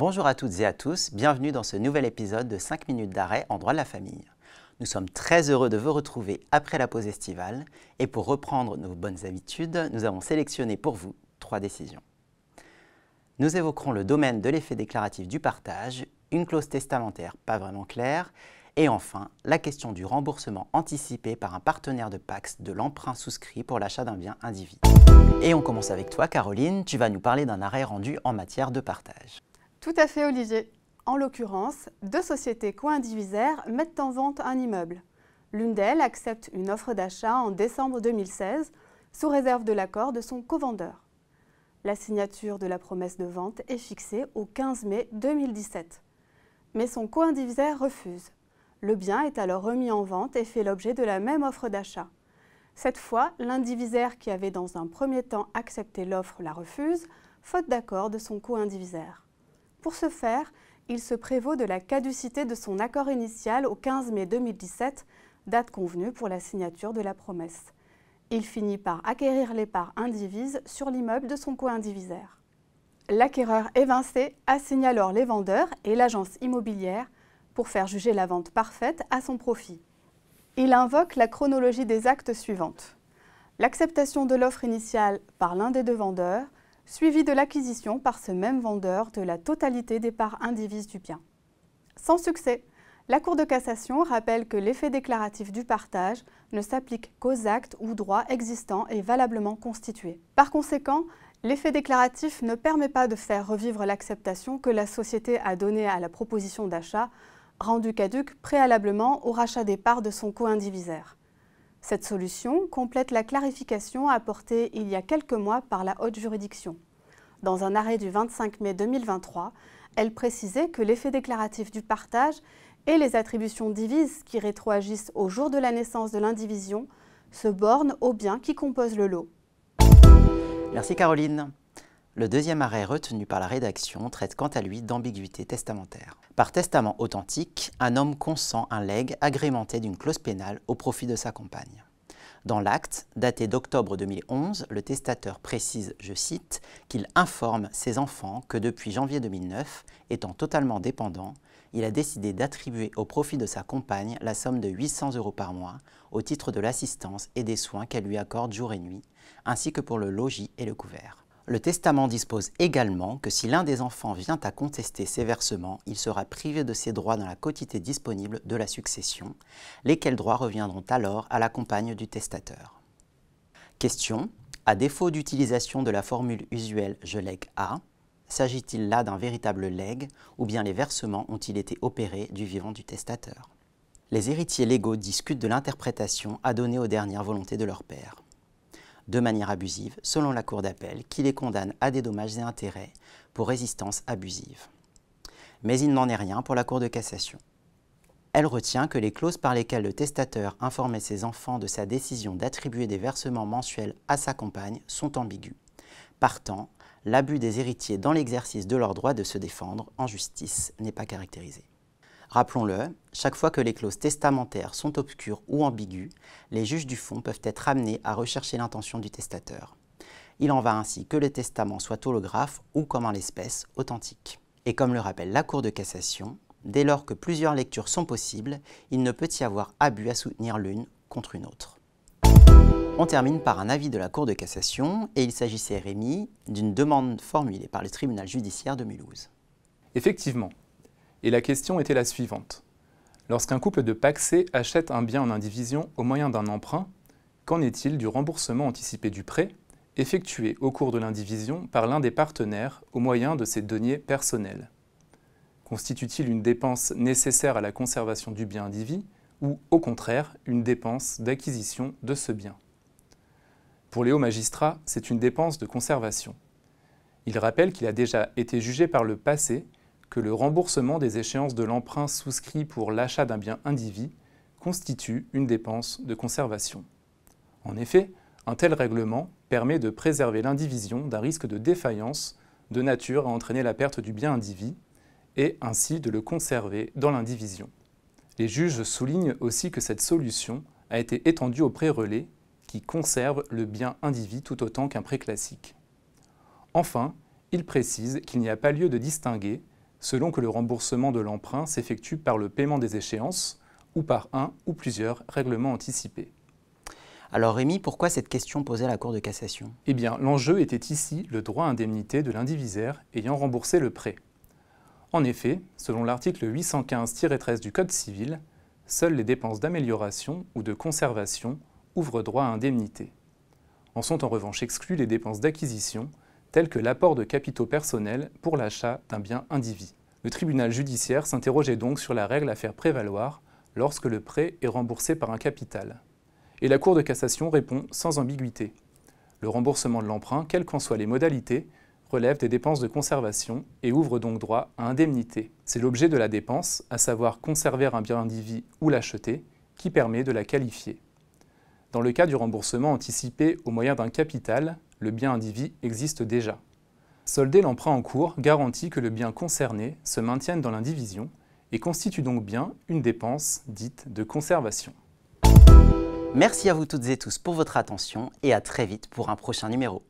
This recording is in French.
Bonjour à toutes et à tous, bienvenue dans ce nouvel épisode de 5 minutes d'arrêt en droit de la famille. Nous sommes très heureux de vous retrouver après la pause estivale et pour reprendre nos bonnes habitudes, nous avons sélectionné pour vous trois décisions. Nous évoquerons le domaine de l'effet déclaratif du partage, une clause testamentaire pas vraiment claire, et enfin, la question du remboursement anticipé par un partenaire de Pax de l'emprunt souscrit pour l'achat d'un bien individu. Et on commence avec toi, Caroline, tu vas nous parler d'un arrêt rendu en matière de partage. Tout à fait, Olivier. En l'occurrence, deux sociétés co-indivisaires mettent en vente un immeuble. L'une d'elles accepte une offre d'achat en décembre 2016, sous réserve de l'accord de son co-vendeur. La signature de la promesse de vente est fixée au 15 mai 2017. Mais son co-indivisaire refuse. Le bien est alors remis en vente et fait l'objet de la même offre d'achat. Cette fois, l'indivisaire qui avait dans un premier temps accepté l'offre la refuse, faute d'accord de son co-indivisaire. Pour ce faire, il se prévaut de la caducité de son accord initial au 15 mai 2017, date convenue pour la signature de la promesse. Il finit par acquérir les parts indivises sur l'immeuble de son co-indivisaire. L'acquéreur évincé assigne alors les vendeurs et l'agence immobilière pour faire juger la vente parfaite à son profit. Il invoque la chronologie des actes suivantes. L'acceptation de l'offre initiale par l'un des deux vendeurs, suivi de l'acquisition par ce même vendeur de la totalité des parts indivises du bien. Sans succès, la Cour de cassation rappelle que l'effet déclaratif du partage ne s'applique qu'aux actes ou droits existants et valablement constitués. Par conséquent, l'effet déclaratif ne permet pas de faire revivre l'acceptation que la société a donnée à la proposition d'achat, rendue caduque préalablement au rachat des parts de son co-indivisaire. Cette solution complète la clarification apportée il y a quelques mois par la haute juridiction. Dans un arrêt du 25 mai 2023, elle précisait que l'effet déclaratif du partage et les attributions divises qui rétroagissent au jour de la naissance de l'indivision se bornent aux biens qui composent le lot. Merci Caroline. Le deuxième arrêt retenu par la rédaction traite quant à lui d'ambiguïté testamentaire. Par testament authentique, un homme consent un legs agrémenté d'une clause pénale au profit de sa compagne. Dans l'acte, daté d'octobre 2011, le testateur précise, je cite, qu'il informe ses enfants que depuis janvier 2009, étant totalement dépendant, il a décidé d'attribuer au profit de sa compagne la somme de 800 euros par mois au titre de l'assistance et des soins qu'elle lui accorde jour et nuit, ainsi que pour le logis et le couvert. Le testament dispose également que si l'un des enfants vient à contester ces versements, il sera privé de ses droits dans la quotité disponible de la succession, lesquels droits reviendront alors à la compagne du testateur. Question. À défaut d'utilisation de la formule usuelle « je lègue à », s'agit-il là d'un véritable legs ou bien les versements ont-ils été opérés du vivant du testateur Les héritiers légaux discutent de l'interprétation à donner aux dernières volontés de leur père de manière abusive, selon la Cour d'appel, qui les condamne à des dommages et intérêts pour résistance abusive. Mais il n'en est rien pour la Cour de cassation. Elle retient que les clauses par lesquelles le testateur informait ses enfants de sa décision d'attribuer des versements mensuels à sa compagne sont ambiguës. Partant, l'abus des héritiers dans l'exercice de leur droit de se défendre en justice n'est pas caractérisé. Rappelons-le, chaque fois que les clauses testamentaires sont obscures ou ambiguës, les juges du fond peuvent être amenés à rechercher l'intention du testateur. Il en va ainsi que le testament soit holographe ou, comme en l'espèce, authentique. Et comme le rappelle la Cour de cassation, dès lors que plusieurs lectures sont possibles, il ne peut y avoir abus à soutenir l'une contre une autre. On termine par un avis de la Cour de cassation et il s'agissait, Rémi, d'une demande formulée par le tribunal judiciaire de Mulhouse. Effectivement, et la question était la suivante. Lorsqu'un couple de paxé achète un bien en indivision au moyen d'un emprunt, qu'en est-il du remboursement anticipé du prêt effectué au cours de l'indivision par l'un des partenaires au moyen de ses deniers personnels Constitue-t-il une dépense nécessaire à la conservation du bien indivis ou au contraire une dépense d'acquisition de ce bien Pour les hauts magistrats, c'est une dépense de conservation. Il rappelle qu'il a déjà été jugé par le passé que le remboursement des échéances de l'emprunt souscrit pour l'achat d'un bien individu constitue une dépense de conservation. En effet, un tel règlement permet de préserver l'indivision d'un risque de défaillance de nature à entraîner la perte du bien individu, et ainsi de le conserver dans l'indivision. Les juges soulignent aussi que cette solution a été étendue au pré relais qui conserve le bien individu tout autant qu'un prêt classique. Enfin, ils précisent qu'il n'y a pas lieu de distinguer selon que le remboursement de l'emprunt s'effectue par le paiement des échéances ou par un ou plusieurs règlements anticipés. Alors Rémi, pourquoi cette question posée à la Cour de cassation Eh bien, l'enjeu était ici le droit à indemnité de l'indivisaire ayant remboursé le prêt. En effet, selon l'article 815-13 du Code civil, seules les dépenses d'amélioration ou de conservation ouvrent droit à indemnité. En sont en revanche exclues les dépenses d'acquisition tel que l'apport de capitaux personnels pour l'achat d'un bien indivis. Le tribunal judiciaire s'interrogeait donc sur la règle à faire prévaloir lorsque le prêt est remboursé par un capital. Et la Cour de cassation répond sans ambiguïté. Le remboursement de l'emprunt, quelles qu'en soient les modalités, relève des dépenses de conservation et ouvre donc droit à indemnité. C'est l'objet de la dépense, à savoir conserver un bien indivis ou l'acheter, qui permet de la qualifier. Dans le cas du remboursement anticipé au moyen d'un capital, le bien indivis existe déjà. Solder l'emprunt en cours garantit que le bien concerné se maintienne dans l'indivision et constitue donc bien une dépense dite de conservation. Merci à vous toutes et tous pour votre attention et à très vite pour un prochain numéro.